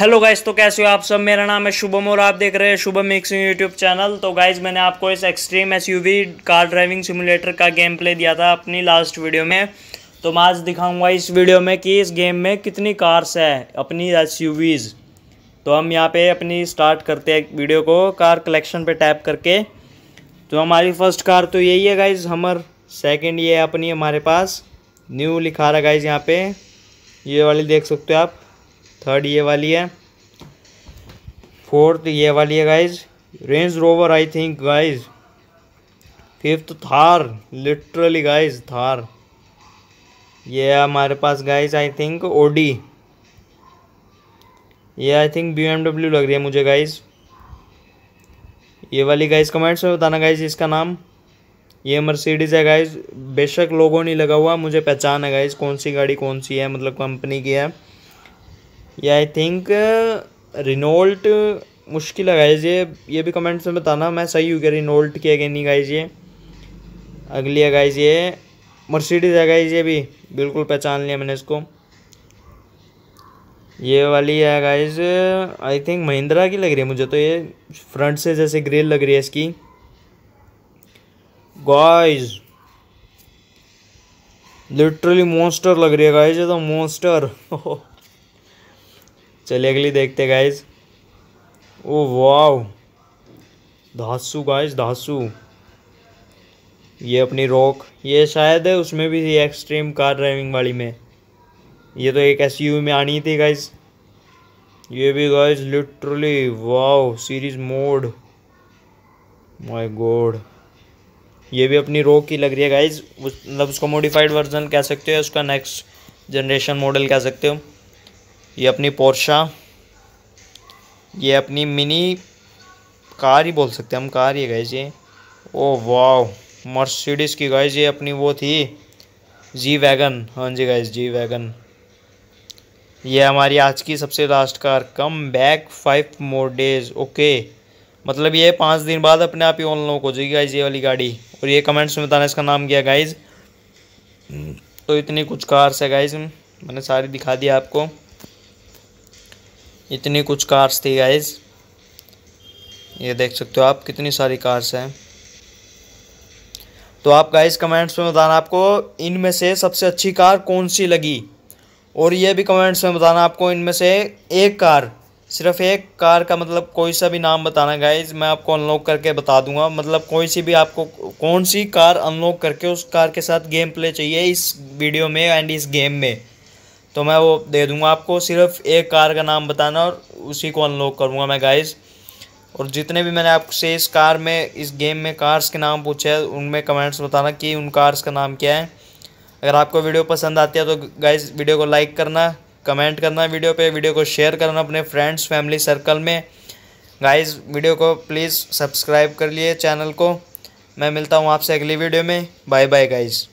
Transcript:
hello guys तो कैसे हो आप सब मेरा नाम है शुभम और आप देख रहे हैं शुभम मिक्सिंग यूट्यूब चैनल तो गाइज मैंने आपको इस extreme SUV car driving simulator का गेम प्ले दिया था अपनी लास्ट वीडियो में तो मैं आज दिखाऊंगा इस वीडियो में कि इस गेम में कितनी कार्स है अपनी एस तो हम यहाँ पर अपनी स्टार्ट करते हैं वीडियो को कार कलेक्शन पर टैप करके तो हमारी फर्स्ट कार तो यही है गाइज हमर सेकेंड ये है अपनी हमारे पास न्यू लिखा रहा गाइज यहाँ पर ये वाली देख सकते हो आप थर्ड ये वाली है फोर्थ ये वाली है guys range rover I think guys fifth Thar literally guys Thar ये हमारे पास गाइज आई थिंक ओडी ये आई थिंक बी लग रही है मुझे गाइज ये वाली गाइज कमेंट्स में बताना गाइज इसका नाम ये मर्सिडीज़ है गाइज बेशक लोगों नहीं लगा हुआ मुझे पहचान है गाइज कौन सी गाड़ी कौन सी है मतलब कंपनी की है या आई थिंक रिनोल्ट मुश्किल है गाइज ये ये भी कमेंट्स में बताना मैं सही हूँ क्या रिनोल्ट की अगेन नहीं गाइज ये अगली है गाइज ये मर्सिडीज़ है गाइज ये भी बिल्कुल पहचान लिया मैंने इसको ये वाली है गाइज आई थिंक महिंद्रा की लग रही है मुझे तो ये फ्रंट से जैसे ग्रिल लग रही है इसकी गाइज लिटरली मोस्टर लग रही है गाइज ये तो मोस्टर चलिए अगली देखते गाइज ओ वाव धासु गाइज धासु ये अपनी रॉक ये शायद है उसमें भी एक्सट्रीम कार ड्राइविंग वाली में ये तो एक एस में आनी थी गाइज ये भी guys literally wow series mode my god ये भी अपनी रॉक की लग रही है गाइज मतलब उस, उसका मॉडिफाइड वर्जन कह सकते हो उसका नेक्स्ट जनरेशन मॉडल कह सकते हो ये अपनी पोर्शा ये अपनी मिनी कार ही बोल सकते हैं हम कार ही गए जी ओ वाह मर्सिडीज़ की गाइज ये अपनी वो थी जी वैगन हाँ जी गाइज जी वैगन ये हमारी आज की सबसे last car come back five more days okay मतलब ये पाँच दिन बाद अपने आप ही ऑन लोग हो जाएगी गाइज ये वाली गाड़ी और ये कमेंट्स में बताना इसका नाम क्या गाइज तो इतनी कुछ कार्स है गाइज मैंने सारी दिखा दी आपको इतनी कुछ कार्स थी गाइज ये देख सकते हो आप कितनी सारी कार्स हैं तो आप गाइज कमेंट्स में बताना आपको इनमें से सबसे अच्छी कार कौन सी लगी और ये भी कमेंट्स में बताना आपको इनमें से एक कार सिर्फ एक कार का मतलब कोई सा भी नाम बताना गाइज मैं आपको अनलॉक करके बता दूंगा मतलब कोई सी भी आपको कौन सी कार अनलॉक करके उस कार के साथ गेम प्ले चाहिए इस वीडियो में एंड इस गेम में तो मैं वो दे दूंगा आपको सिर्फ एक कार का नाम बताना और उसी को अनलॉक करूँगा मैं गाइज़ और जितने भी मैंने आपसे इस कार में इस गेम में कार्स के नाम पूछे हैं उनमें कमेंट्स बताना कि उन कार्स का नाम क्या है अगर आपको वीडियो पसंद आती है तो गाइज़ वीडियो को लाइक करना कमेंट करना वीडियो पर वीडियो को शेयर करना अपने फ्रेंड्स फैमिली सर्कल में गाइज़ वीडियो को प्लीज़ सब्सक्राइब कर लिए चैनल को मैं मिलता हूँ आपसे अगली वीडियो में बाय बाय गाइज़